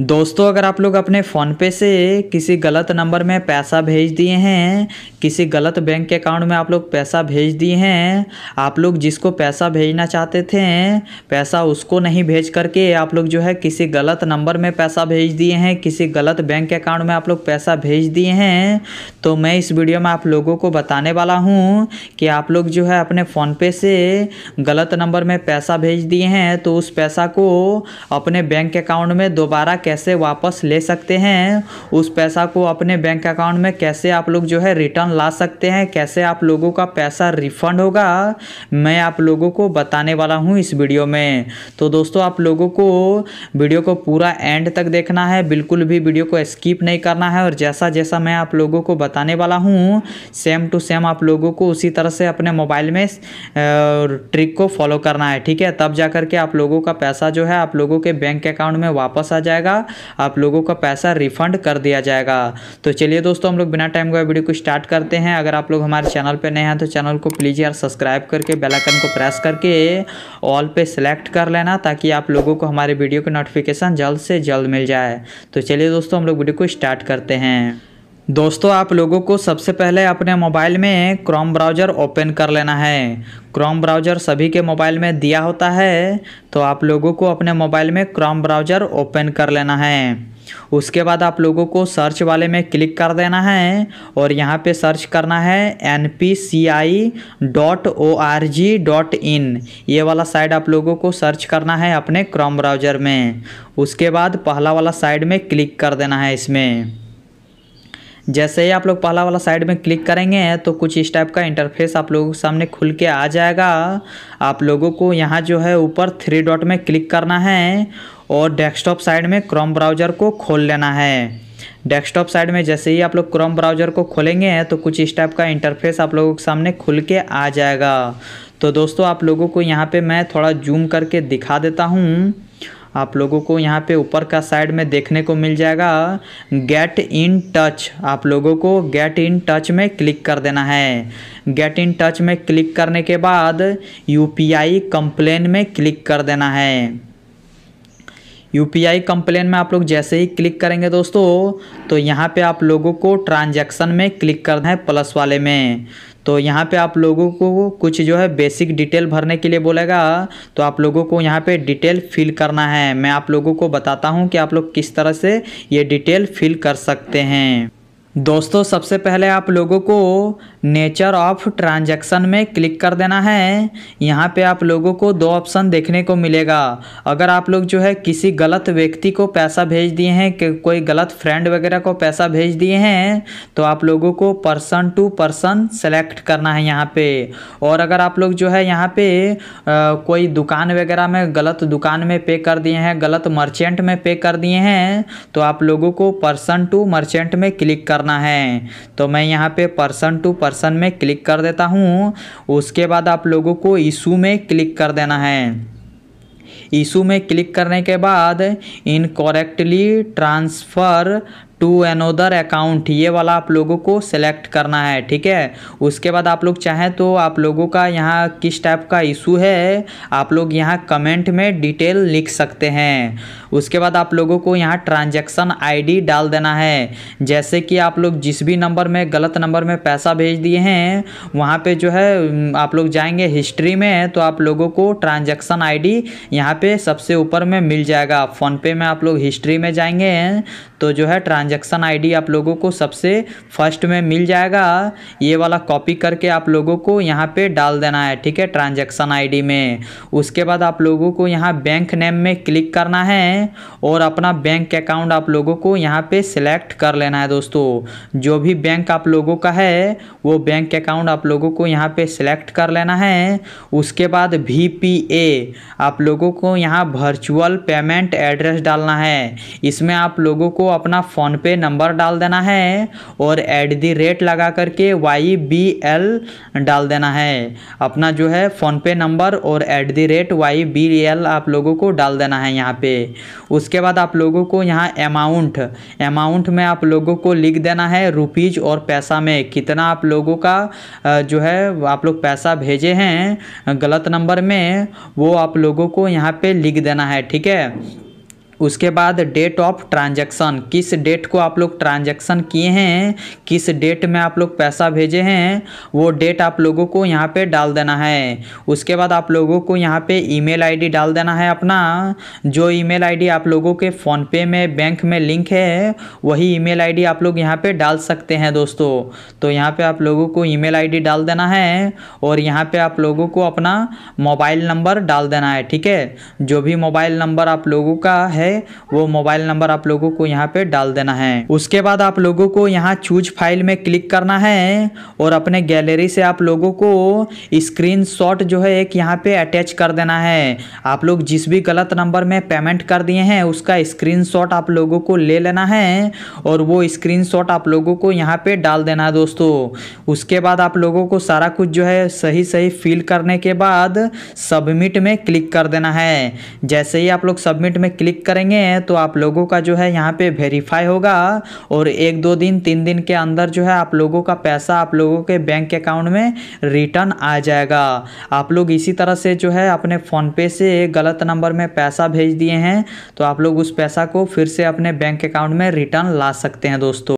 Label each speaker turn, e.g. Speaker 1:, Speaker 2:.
Speaker 1: दोस्तों अगर आप लोग अपने फ़ोनपे से किसी गलत नंबर में पैसा भेज दिए हैं किसी गलत बैंक के अकाउंट में आप लोग पैसा भेज दिए हैं आप लोग जिसको पैसा भेजना चाहते थे पैसा उसको नहीं भेज करके आप लोग जो है किसी गलत नंबर में पैसा भेज दिए हैं किसी गलत बैंक के अकाउंट में आप लोग पैसा भेज दिए हैं तो मैं इस वीडियो में आप लोगों को बताने वाला हूँ कि आप लोग जो है अपने फ़ोनपे से गलत नंबर में पैसा भेज दिए हैं तो उस पैसा को अपने बैंक अकाउंट में दोबारा कैसे वापस ले सकते हैं उस पैसा को अपने बैंक अकाउंट में कैसे आप लोग जो है रिटर्न ला सकते हैं कैसे आप लोगों का पैसा रिफंड होगा मैं आप लोगों को बताने वाला हूँ इस वीडियो में तो दोस्तों आप लोगों को वीडियो को पूरा एंड तक देखना है बिल्कुल भी वीडियो को स्किप नहीं करना है और जैसा जैसा मैं आप लोगों को बताने वाला हूँ सेम टू सेम आप लोगों को उसी तरह से अपने मोबाइल में ट्रिक को फॉलो करना है ठीक है तब जा करके आप लोगों का पैसा जो है आप लोगों के बैंक अकाउंट में वापस आ जाएगा आप लोगों का पैसा रिफंड कर दिया जाएगा तो चलिए दोस्तों हम लोग बिना टाइम गए वीडियो को स्टार्ट करते हैं अगर आप लोग हमारे चैनल पर नए हैं तो चैनल को प्लीज़ यार सब्सक्राइब करके बेलाइकन को प्रेस करके ऑल पे सेलेक्ट कर लेना ताकि आप लोगों को हमारे वीडियो की नोटिफिकेशन जल्द से जल्द मिल जाए तो चलिए दोस्तों हम लोग वीडियो को स्टार्ट करते हैं दोस्तों आप लोगों को सबसे पहले अपने मोबाइल में क्रोम ब्राउज़र ओपन कर लेना है क्रोम ब्राउज़र सभी के मोबाइल में दिया होता है तो आप लोगों को अपने मोबाइल में क्रोम ब्राउज़र ओपन कर लेना है उसके बाद आप लोगों को सर्च वाले में क्लिक कर देना है और यहाँ पे सर्च करना है N P C I dot O R G dot in ये वाला साइड आप लोगों को सर्च करना है अपने क्रोम ब्राउज़र में उसके बाद पहला वाला साइड में क्लिक कर देना है इसमें जैसे ही आप लोग पहला वाला साइड में क्लिक करेंगे तो कुछ इस टाइप का इंटरफेस आप लोगों के सामने खुल के आ जाएगा आप लोगों को यहाँ जो है ऊपर थ्री डॉट में क्लिक करना है और डेस्कटॉप साइड में क्रोम ब्राउज़र को खोल लेना है डेस्कटॉप साइड में जैसे ही आप लोग क्रोम ब्राउज़र को खोलेंगे तो कुछ इस टाइप का इंटरफेस आप लोगों के सामने खुल के आ जाएगा तो दोस्तों आप लोगों को यहाँ पे मैं थोड़ा जूम करके दिखा देता हूँ आप लोगों को यहाँ पे ऊपर का साइड में देखने को मिल जाएगा गेट इन टच आप लोगों को गेट इन टच में क्लिक कर देना है गेट इन टच में क्लिक करने के बाद यू पी आई में क्लिक कर देना है यू पी आई में आप लोग जैसे ही क्लिक करेंगे दोस्तों तो यहाँ पे आप लोगों को ट्रांजैक्शन में क्लिक करना है प्लस वाले में तो यहाँ पे आप लोगों को कुछ जो है बेसिक डिटेल भरने के लिए बोलेगा तो आप लोगों को यहाँ पे डिटेल फिल करना है मैं आप लोगों को बताता हूँ कि आप लोग किस तरह से ये डिटेल फिल कर सकते हैं दोस्तों सबसे पहले आप लोगों को नेचर ऑफ ट्रांजैक्शन में क्लिक कर देना है यहाँ पे आप लोगों को दो ऑप्शन देखने को मिलेगा अगर आप लोग जो है किसी गलत व्यक्ति को पैसा भेज दिए हैं कि कोई गलत फ्रेंड वगैरह को पैसा भेज दिए हैं तो आप लोगों को पर्सन टू पर्सन सेलेक्ट करना है यहाँ पे और अगर आप लोग जो है यहाँ पर कोई दुकान वगैरह में गलत दुकान में पे कर दिए हैं गलत मर्चेंट में पे कर दिए हैं तो आप लोगों को पर्सन टू मर्चेंट में क्लिक करना करना है तो मैं यहाँ पे पर्सन टू पर्सन में क्लिक कर देता हूँ उसके बाद आप लोगों को ईशू में क्लिक कर देना है इशू में क्लिक करने के बाद incorrectly transfer to another account ये वाला आप लोगों को सेलेक्ट करना है ठीक है उसके बाद आप लोग चाहें तो आप लोगों का यहाँ किस टाइप का इशू है आप लोग यहाँ कमेंट में डिटेल लिख सकते हैं उसके बाद आप लोगों को यहाँ ट्रांजैक्शन आईडी डाल देना है जैसे कि आप लोग जिस भी नंबर में गलत नंबर में पैसा भेज दिए हैं वहाँ पर जो है आप लोग जाएंगे हिस्ट्री में तो आप लोगों को आई डी यहाँ पर सबसे ऊपर में मिल जाएगा फ़ोनपे में आप लोग हिस्ट्री में जाएंगे तो जो है ट्रांज ट्रांजैक्शन आईडी आप लोगों को सबसे फर्स्ट में मिल जाएगा ये वाला कॉपी करके आप लोगों को यहाँ पे डाल देना है ठीक है ट्रांजैक्शन आईडी में उसके बाद आप लोगों को यहाँ बैंक नेम में क्लिक करना है और अपना बैंक अकाउंट आप लोगों को यहाँ पे सिलेक्ट कर लेना है दोस्तों जो भी बैंक आप लोगों का है वो बैंक अकाउंट आप लोगों को यहाँ पे सिलेक्ट कर लेना है उसके बाद वी पी ए आप लोगों को यहाँ वर्चुअल पेमेंट एड्रेस डालना है इसमें आप लोगों को अपना फ़ोन फ़ोन पे नंबर डाल देना है और एट दी रेट लगा करके वाई बी एल डाल देना है अपना जो है फ़ोनपे नंबर और at the rate Y B L आप लोगों को डाल देना है यहाँ पे उसके बाद आप लोगों को यहाँ अमाउंट अमाउंट में आप लोगों को लिख देना है रुपीज़ और पैसा में कितना आप लोगों का जो है आप लोग पैसा भेजे हैं गलत नंबर में वो आप लोगों को यहाँ पे लिख देना है ठीक है उसके बाद डेट ऑफ ट्रांजैक्शन किस डेट को आप लोग ट्रांजैक्शन किए हैं किस डेट में आप लोग पैसा भेजे हैं वो डेट आप लोगों को यहाँ पे डाल देना है उसके बाद आप लोगों को यहाँ पे ईमेल आईडी डाल देना है अपना जो ईमेल आईडी आप लोगों के फ़ोनपे में बैंक में लिंक है वही ईमेल आईडी आप लोग यहाँ पर डाल सकते हैं दोस्तों तो यहाँ पर आप लोगों को ई मेल डाल देना है और यहाँ पर आप लोगों को अपना मोबाइल नंबर डाल देना है ठीक है जो भी मोबाइल नंबर आप लोगों का है है वो मोबाइल नंबर आप लोगों को यहाँ पे डाल देना है उसके बाद आप लोगों को यहाँ चूज फाइल में क्लिक करना है और अपने गैलरी से आप लोगों को स्क्रीन जो है एक यहाँ पे अटैच कर देना है आप लोग जिस भी गलत नंबर में पेमेंट कर दिए हैं उसका स्क्रीन आप लोगों को ले लेना है और वो स्क्रीन आप लोगों को यहाँ पे डाल देना है दोस्तों उसके बाद आप लोगों को सारा कुछ जो है सही सही फिल करने के बाद सबमिट में क्लिक कर देना है जैसे ही आप लोग सबमिट में क्लिक कर करेंगे तो आप लोगों का जो है यहाँ पे वेरीफाई होगा और एक दो दिन तीन दिन के अंदर जो है आप लोगों का पैसा आप लोगों के बैंक अकाउंट में रिटर्न आ जाएगा आप लोग इसी तरह से जो है अपने फ़ोनपे से गलत नंबर में पैसा भेज दिए हैं तो आप लोग उस पैसा को फिर से अपने बैंक अकाउंट में रिटर्न ला सकते हैं दोस्तों